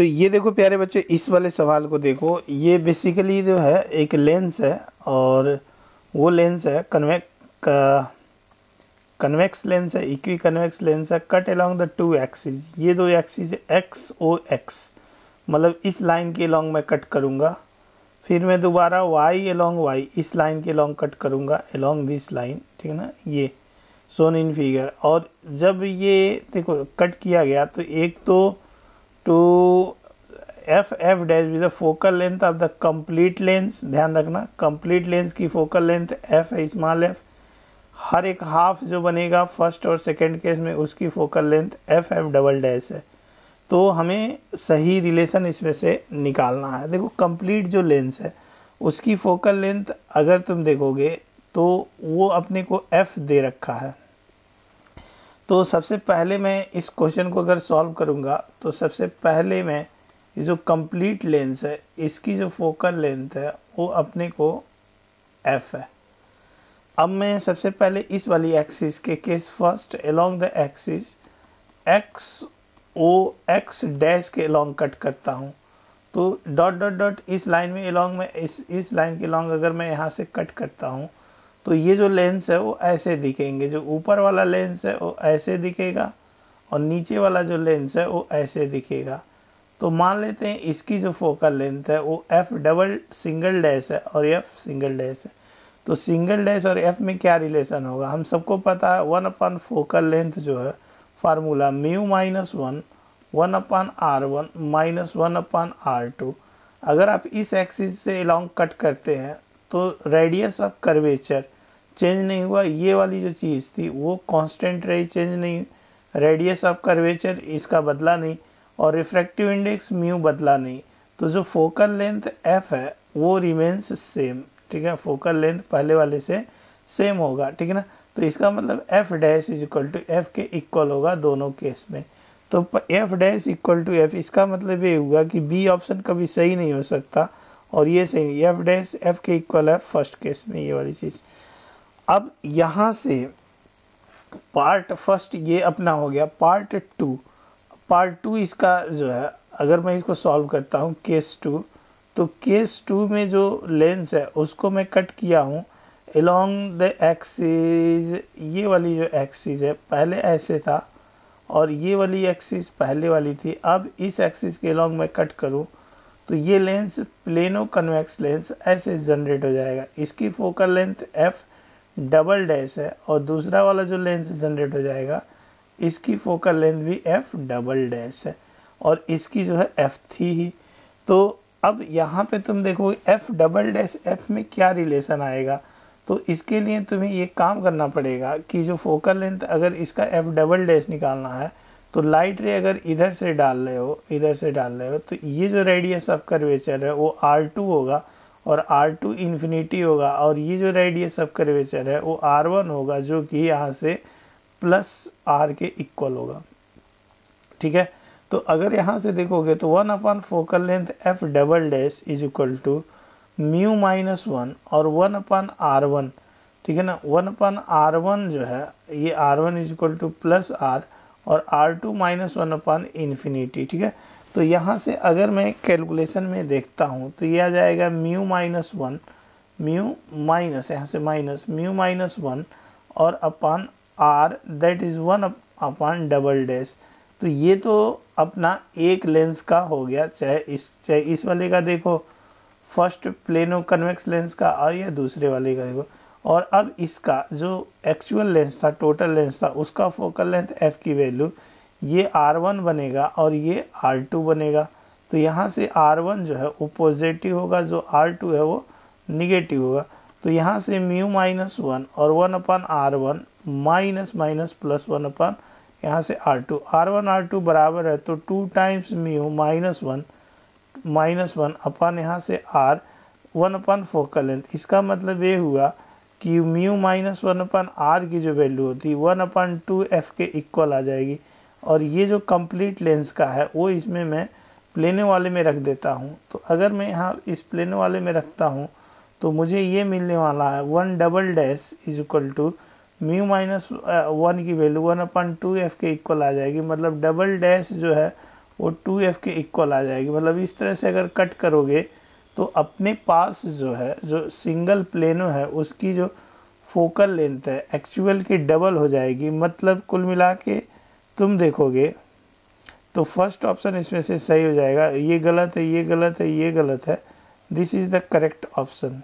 तो ये देखो प्यारे बच्चे इस वाले सवाल को देखो ये बेसिकली जो है एक लेंस है और वो लेंस है कन्वेक् कन्वेक्स लेंस है इक्वी कन्वेक्स लेंस है cut along the two axis ये दो एक्सिस एक्स ओ एक्स मतलब इस लाइन के अलॉन्ग मैं कट करूँगा फिर मैं दोबारा वाई अलॉन्ग वाई इस लाइन के अलॉन्ग कट करूँगा अलॉन्ग दिस लाइन ठीक है ना ये सोन इन फिगर और जब ये देखो कट किया गया तो एक तो F F dash with the focal length of the complete lens ध्यान रखना complete लेंस की फोकल लेंथ एफ है स्मॉल एफ हर एक हाफ जो बनेगा फर्स्ट और सेकेंड केस में उसकी focal length F F double dash है तो हमें सही रिलेशन इसमें से निकालना है देखो कंप्लीट जो लेंस है उसकी फोकल लेंथ अगर तुम देखोगे तो वो अपने को एफ दे रखा है तो सबसे पहले मैं इस क्वेश्चन को अगर सॉल्व करूँगा तो सबसे पहले मैं ये जो कंप्लीट लेंस है इसकी जो फोकल लेंथ है वो अपने को एफ है अब मैं सबसे पहले इस वाली एक्सिस के case first along the axis X O X dash के अलोंग कट करता हूँ तो डॉट डॉट डॉट इस लाइन में अलोंग में इस इस लाइन के अलोंग अगर मैं यहाँ से कट करता हूँ तो ये जो लेंस है वो ऐसे दिखेंगे जो ऊपर वाला लेंस है वो ऐसे दिखेगा और नीचे वाला जो लेंस है वो ऐसे दिखेगा तो मान लेते हैं इसकी जो फोकल लेंथ है वो एफ़ डबल सिंगल डैश है और एफ़ सिंगल डैश है तो सिंगल डैश और एफ़ में क्या रिलेशन होगा हम सबको पता है वन अपन फोकल लेंथ जो है formula mu minus one one upon R one minus one upon R two अगर आप इस एक्सिस से लॉन्ग कट करते हैं तो रेडियस ऑफ कर्वेचर चेंज नहीं हुआ ये वाली जो चीज़ थी वो कांस्टेंट रही चेंज नहीं रेडियस ऑफ कर्वेचर इसका बदला नहीं और रिफ्रैक्टिव इंडेक्स म्यू बदला नहीं तो जो फोकल लेंथ एफ है वो रिमेन्स सेम ठीक है फोकल लेंथ पहले वाले से सेम होगा ठीक है ना तो इसका मतलब F dash is equal to F के इक्वल होगा दोनों केस में तो F dash equal to F इसका मतलब ये हुआ कि बी ऑप्शन कभी सही नहीं हो सकता और ये सही एफ डैश एफ के इक्वल है फर्स्ट केस में ये वाली चीज़ अब यहाँ से पार्ट फर्स्ट ये अपना हो गया पार्ट टू पार्ट टू इसका जो है अगर मैं इसको सॉल्व करता हूँ केस टू तो केस टू में जो लेंस है उसको मैं कट किया हूँ एलोंग द एक्सिस ये वाली जो एक्सिस है पहले ऐसे था और ये वाली एक्सिस पहले वाली थी अब इस एक्सिस के एलोंग मैं कट करूँ तो ये लेंस प्लेनो कन्वेक्स लेंस ऐसे जनरेट हो जाएगा इसकी focal length F double dash है और दूसरा वाला जो लेंस जनरेट हो जाएगा इसकी फोकल लेंथ भी एफ डबल डैश है और इसकी जो है एफ थी ही तो अब यहाँ पे तुम देखो एफ डबल डैश एफ में क्या रिलेशन आएगा तो इसके लिए तुम्हें ये काम करना पड़ेगा कि जो फोकल लेंथ अगर इसका एफ डबल डैश निकालना है तो लाइट रे अगर इधर से डाल रहे हो इधर से डाल रहे हो तो ये जो रेडियस ऑफ कर्वेचर है वो आर टू होगा और आर टू इन्फिनिटी होगा और ये जो रेडियस ऑफ कर्वेचर है वो आर वन होगा जो कि यहाँ से प्लस आर के इक्वल होगा ठीक है तो अगर यहाँ से देखोगे तो one upon focal length F double dash is equal to mu minus one और वन अपॉन आर वन ठीक है ना वन अपॉन आर वन जो है ये R one is equal to plus R और R two minus one upon infinity ठीक है तो यहाँ से अगर मैं कैलकुलेशन में देखता हूँ तो ये आ जाएगा mu minus one mu minus यहाँ से माइनस म्यू माइनस वन और upon R that is one upon double dash तो ये तो अपना एक लेंस का हो गया चाहे इस चाहे इस वाले का देखो फर्स्ट प्लेनो कन्वेक्स लेंस का और या दूसरे वाले का देखो और अब इसका जो एक्चुअल लेंस था टोटल लेंस था उसका फोकल लेंथ एफ़ की वैल्यू ये आर वन बनेगा और ये आर टू बनेगा तो यहाँ से आर वन जो है वो पॉजिटिव होगा जो आर टू है वो निगेटिव होगा तो यहाँ से म्यू माइनस वन और one upon R one minus minus plus one upon यहाँ से R two R one R two बराबर है तो two times mu minus one minus one upon यहाँ से R one upon focal length इसका मतलब ये हुआ कि mu minus one upon R की जो वैल्यू होती है वन अपन टू एफ के इक्वल आ जाएगी और ये जो कंप्लीट लेंस का है वो इसमें मैं प्लेने वाले में रख देता हूँ तो अगर मैं यहाँ इस प्लेने वाले में रखता हूँ तो मुझे ये मिलने वाला है one double dash is equal to mu minus one की value one upon two F के इक्वल आ जाएगी मतलब डबल डैश जो है वो टू एफ के इक्वल आ जाएगी मतलब इस तरह से अगर कट करोगे तो अपने पास जो है जो सिंगल प्लेनो है उसकी जो फोकल लेंथ है एक्चुअल की डबल हो जाएगी मतलब कुल मिला के तुम देखोगे तो फर्स्ट ऑप्शन इसमें से सही हो जाएगा ये गलत है ये गलत है ये गलत है this is the correct option